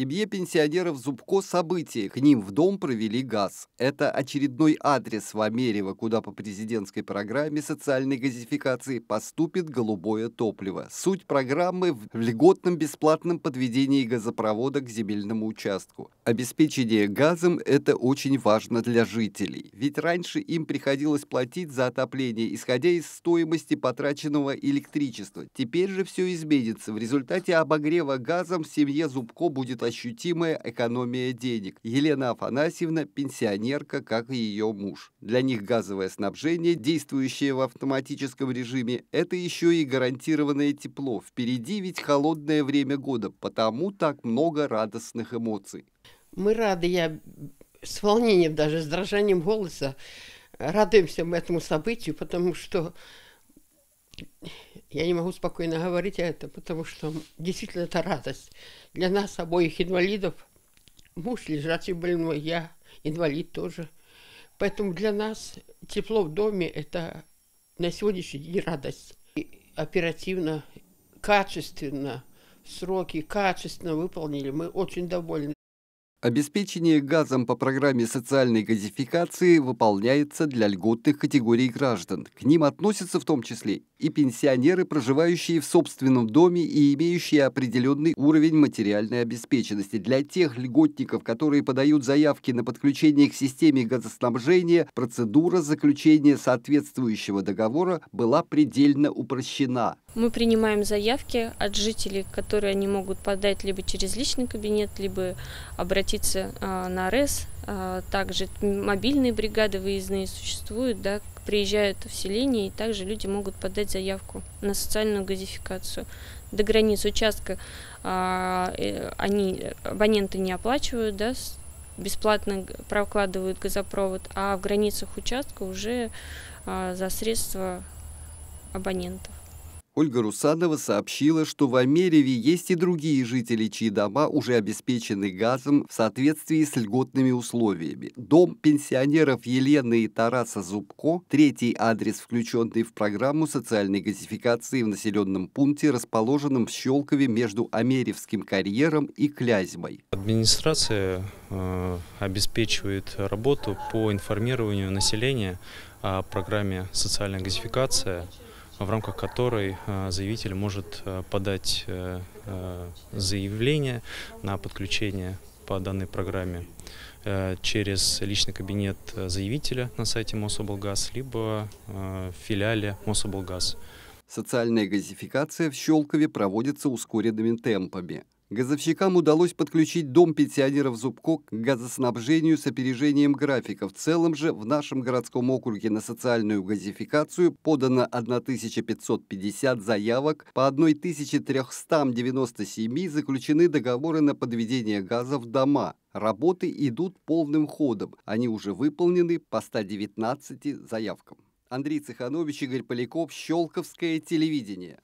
семье пенсионеров Зубко события К ним в дом провели газ. Это очередной адрес в Америва, куда по президентской программе социальной газификации поступит голубое топливо. Суть программы в льготном бесплатном подведении газопровода к земельному участку. Обеспечение газом – это очень важно для жителей. Ведь раньше им приходилось платить за отопление, исходя из стоимости потраченного электричества. Теперь же все изменится. В результате обогрева газом в семье Зубко будет ощутимая экономия денег. Елена Афанасьевна – пенсионерка, как и ее муж. Для них газовое снабжение, действующее в автоматическом режиме, это еще и гарантированное тепло. Впереди ведь холодное время года, потому так много радостных эмоций. Мы рады, я с волнением даже, с дрожанием голоса радуемся мы этому событию, потому что я не могу спокойно говорить о этом, потому что действительно это радость. Для нас обоих инвалидов, муж лежачий больной, я инвалид тоже. Поэтому для нас тепло в доме – это на сегодняшний день радость. И оперативно, качественно, сроки качественно выполнили. Мы очень довольны. Обеспечение газом по программе социальной газификации выполняется для льготных категорий граждан. К ним относятся в том числе и пенсионеры, проживающие в собственном доме и имеющие определенный уровень материальной обеспеченности. Для тех льготников, которые подают заявки на подключение к системе газоснабжения, процедура заключения соответствующего договора была предельно упрощена. Мы принимаем заявки от жителей, которые они могут подать либо через личный кабинет, либо обратиться обратиться а, на РЭС. А, также мобильные бригады выездные существуют, да, приезжают в селение, и также люди могут подать заявку на социальную газификацию. До границ участка а, э, они, абоненты не оплачивают, да, бесплатно прокладывают газопровод, а в границах участка уже за средства абонентов. Ольга Русанова сообщила, что в Америве есть и другие жители, чьи дома уже обеспечены газом в соответствии с льготными условиями. Дом пенсионеров Елены и Тараса Зубко, третий адрес, включенный в программу социальной газификации в населенном пункте, расположенном в Щелкове между Америвским карьером и Клязьмой. Администрация э, обеспечивает работу по информированию населения о программе «Социальная газификация» в рамках которой э, заявитель может э, подать э, заявление на подключение по данной программе через личный кабинет заявителя на сайте Мособлгаз, либо в филиале Мособлгаз. Социальная газификация в Щелкове проводится ускоренными темпами. Газовщикам удалось подключить дом пенсионеров Зубко к газоснабжению с опережением графика. В целом же в нашем городском округе на социальную газификацию подано 1550 заявок, по 1397 заключены договоры на подведение газа в дома. Работы идут полным ходом, они уже выполнены по 119 заявкам. Андрей Цеханович, Игорь Поляков, Щелковское телевидение.